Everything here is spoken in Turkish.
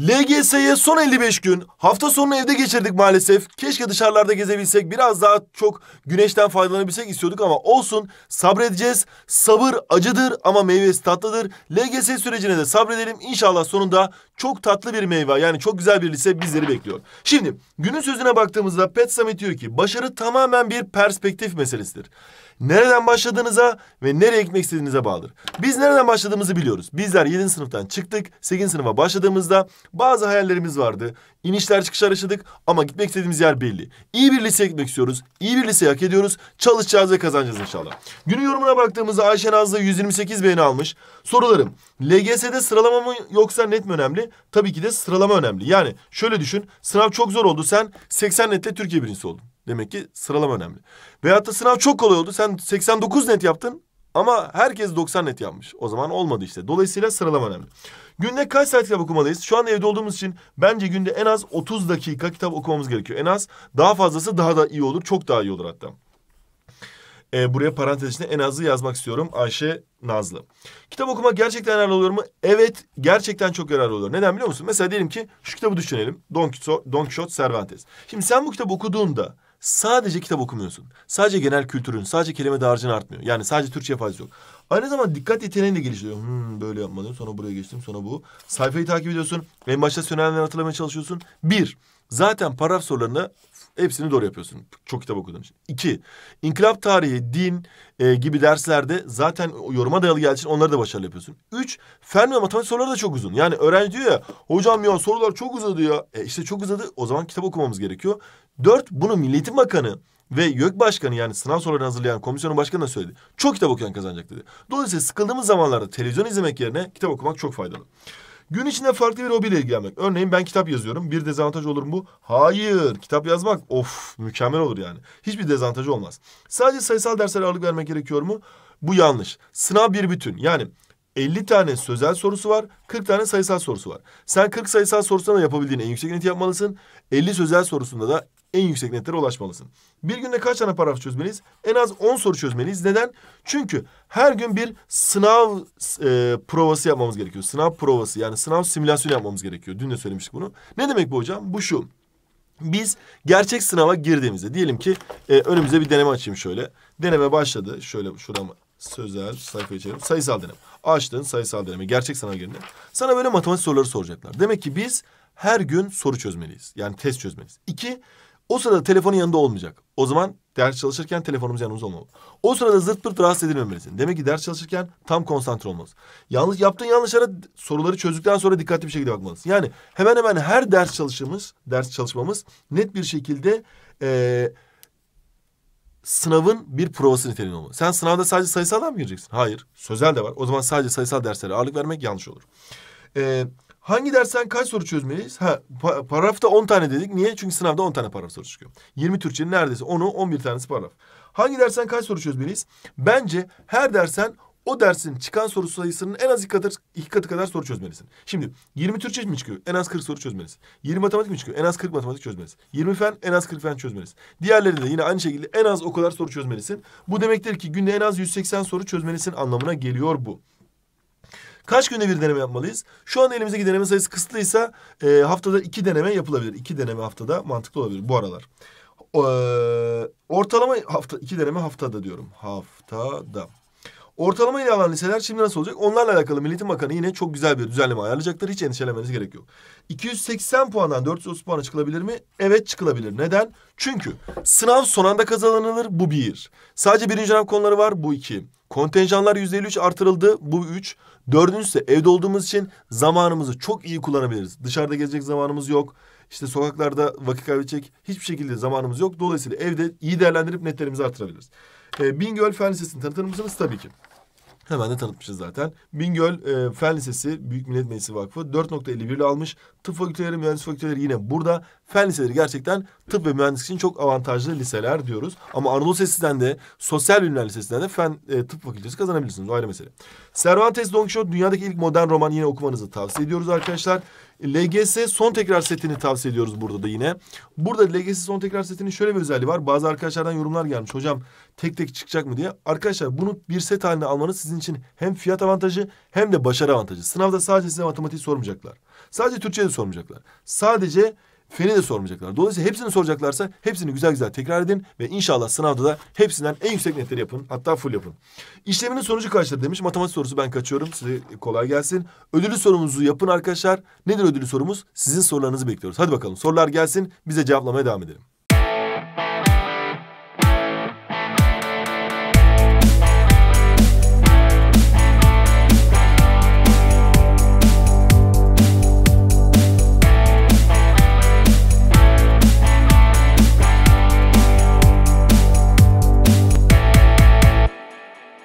LGS'ye son 55 gün. Hafta sonunu evde geçirdik maalesef. Keşke dışarılarda gezebilsek. Biraz daha çok güneşten faydalanabilsek istiyorduk ama olsun. Sabredeceğiz. Sabır acıdır ama meyvesi tatlıdır. LGS sürecine de sabredelim. İnşallah sonunda çok tatlı bir meyve yani çok güzel bir lise bizleri bekliyor. Şimdi günün sözüne baktığımızda Pet Summit diyor ki başarı tamamen bir perspektif meselesidir nereden başladığınıza ve nereye gitmek istediğinize bağlıdır. Biz nereden başladığımızı biliyoruz. Bizler 7. sınıftan çıktık. 8. sınıfa başladığımızda bazı hayallerimiz vardı. İnişler çıkışlar yaşadık ama gitmek istediğimiz yer belli. İyi bir liseye gitmek istiyoruz. İyi bir liseye hak ediyoruz. Çalışacağız ve kazanacağız inşallah. Günün yorumuna baktığımızda Ayşe Nazlı 128 beğeni almış. Sorularım. LGS'de sıralama mı yoksa net mi önemli? Tabii ki de sıralama önemli. Yani şöyle düşün. Sınav çok zor oldu. Sen 80 netle Türkiye birincisi oldun. Demek ki sıralama önemli. Veyahut da sınav çok kolay oldu. Sen 89 net yaptın ama herkes 90 net yapmış. O zaman olmadı işte. Dolayısıyla sıralama önemli. Günde kaç saat kitap okumalıyız? Şu an evde olduğumuz için bence günde en az 30 dakika kitap okumamız gerekiyor. En az daha fazlası daha da iyi olur. Çok daha iyi olur hatta. Ee, buraya parantez içinde en azı yazmak istiyorum. Ayşe Nazlı. Kitap okumak gerçekten yararlı oluyor mu? Evet gerçekten çok yararlı oluyor. Neden biliyor musun? Mesela diyelim ki şu kitabı düşünelim. Don Quixote, Don Quixote Cervantes. Şimdi sen bu kitabı okuduğunda sadece kitap okumuyorsun. Sadece genel kültürün, sadece kelime dağarcığın artmıyor. Yani sadece Türkçe fazla yok. Aynı zamanda dikkat yeteneğini de geliştiriyor. Hmm, böyle yapmadım, sonra buraya geçtim, sonra bu. Sayfayı takip ediyorsun, en başta söylenenleri hatırlamaya çalışıyorsun. Bir, zaten paragraf sorularını Hepsini doğru yapıyorsun. Çok kitap için İki, inkılap tarihi, din e, gibi derslerde zaten yoruma dayalı geldiği için onları da başarılı yapıyorsun. Üç, fen ve matematik soruları da çok uzun. Yani öğrenci diyor ya, hocam ya sorular çok uzadı ya. E işte çok uzadı, o zaman kitap okumamız gerekiyor. Dört, bunu Milli Eğitim Bakanı ve YÖK Başkanı yani sınav sorularını hazırlayan komisyonun başkanı da söyledi. Çok kitap okuyan kazanacak dedi. Dolayısıyla sıkıldığımız zamanlarda televizyon izlemek yerine kitap okumak çok faydalı. Gün içinde farklı bir hobiyle ilgilenmek. Örneğin ben kitap yazıyorum. Bir dezavantaj olur mu? Hayır. Kitap yazmak of mükemmel olur yani. Hiçbir dezavantajı olmaz. Sadece sayısal derslere ağırlık vermek gerekiyor mu? Bu yanlış. Sınav bir bütün. Yani 50 tane sözel sorusu var, 40 tane sayısal sorusu var. Sen 40 sayısal sorusuna da yapabildiğin en yüksek neti yapmalısın. 50 sözel sorusunda da en yüksek netlere ulaşmalısın. Bir günde kaç tane paragraf çözmeliyiz? En az 10 soru çözmeliyiz. Neden? Çünkü her gün bir sınav e, provası yapmamız gerekiyor. Sınav provası yani sınav simülasyonu yapmamız gerekiyor. Dün de söylemiştik bunu. Ne demek bu hocam? Bu şu. Biz gerçek sınava girdiğimizde diyelim ki e, önümüze bir deneme açayım şöyle. Deneme başladı. Şöyle şuradan sözel sayfa içerim. Sayısal deneme. Açtın sayısal deneme. Gerçek sınava girdin. Sana böyle matematik soruları soracaklar. Demek ki biz her gün soru çözmeliyiz. Yani test çözmeliyiz. İki, o sırada telefonun yanında olmayacak. O zaman ders çalışırken telefonumuz yanımızda olmalı. O sırada zırt pırt rahatsız edilmemelisin. Demek ki ders çalışırken tam konsantre olmalısın. Yanlış yaptığın yanlışlara soruları çözdükten sonra dikkatli bir şekilde bakmalısın. Yani hemen hemen her ders çalışımız, ders çalışmamız net bir şekilde ee, sınavın bir provası niteliğinde olmalı. Sen sınavda sadece sayısaldan mı gireceksin? Hayır. Sözel de var. O zaman sadece sayısal derslere ağırlık vermek yanlış olur. Eee Hangi dersten kaç soru çözmeliyiz? Ha, pa paragrafta 10 tane dedik. Niye? Çünkü sınavda 10 tane paragraf soru çıkıyor. 20 Türkçenin neredeyse 10'u 11 tanesi paragraf. Hangi dersten kaç soru çözmeliyiz? Bence her dersen o dersin çıkan soru sayısının en az iki katı, iki katı kadar soru çözmelisin. Şimdi 20 Türkçe mi çıkıyor? En az 40 soru çözmelisin. 20 matematik mi çıkıyor? En az 40 matematik çözmelisin. 20 fen en az 40 fen çözmelisin. Diğerleri de yine aynı şekilde en az o kadar soru çözmelisin. Bu demektir ki günde en az 180 soru çözmelisin anlamına geliyor bu. Kaç günde bir deneme yapmalıyız? Şu an elimizdeki deneme sayısı kısıtlıysa e, haftada iki deneme yapılabilir. İki deneme haftada mantıklı olabilir bu aralar. E, ortalama hafta iki deneme haftada diyorum. Haftada. Ortalama ile alan liseler şimdi nasıl olacak? Onlarla alakalı Milli Eğitim Bakanı yine çok güzel bir düzenleme ayarlayacaklar. Hiç endişelemeniz gerek yok. 280 puandan 430 puana çıkılabilir mi? Evet çıkılabilir. Neden? Çünkü sınav son anda kazanılır. Bu bir. Sadece birinci dönem konuları var. Bu iki. Kontenjanlar yüzde %53 artırıldı. Bu üç. Dördüncüsü de evde olduğumuz için zamanımızı çok iyi kullanabiliriz. Dışarıda gezecek zamanımız yok. İşte sokaklarda vakit kaybedecek hiçbir şekilde zamanımız yok. Dolayısıyla evde iyi değerlendirip netlerimizi artırabiliriz. Ee, Bingöl Fen Lisesi'nin tanıtır mısınız? Tabii ki. Hemen de tanıtmışız zaten. Bingöl e, Fen Lisesi Büyük Millet Meclisi Vakfı 4.51 ile almış. Tıp fakülteleri, mühendis fakülteleri yine burada fen liseleri gerçekten tıp ve mühendislik için çok avantajlı liseler diyoruz. Ama Anadolu Lisesi'nden de sosyal bilimler lisesinden de fen e, tıp fakültesi kazanabilirsiniz. O ayrı mesele. Cervantes Don Quixote dünyadaki ilk modern roman yine okumanızı tavsiye ediyoruz arkadaşlar. LGS son tekrar setini tavsiye ediyoruz burada da yine. Burada LGS son tekrar setinin şöyle bir özelliği var. Bazı arkadaşlardan yorumlar gelmiş. Hocam tek tek çıkacak mı diye. Arkadaşlar bunu bir set haline almanız sizin için hem fiyat avantajı hem de başarı avantajı. Sınavda sadece size matematiği sormayacaklar. Sadece Türkçe de sormayacaklar. Sadece Feni de sormayacaklar. Dolayısıyla hepsini soracaklarsa hepsini güzel güzel tekrar edin ve inşallah sınavda da hepsinden en yüksek netleri yapın. Hatta full yapın. İşleminin sonucu kaçtır demiş. Matematik sorusu ben kaçıyorum. Size kolay gelsin. Ödüllü sorumuzu yapın arkadaşlar. Nedir ödüllü sorumuz? Sizin sorularınızı bekliyoruz. Hadi bakalım sorular gelsin. Bize cevaplamaya devam edelim.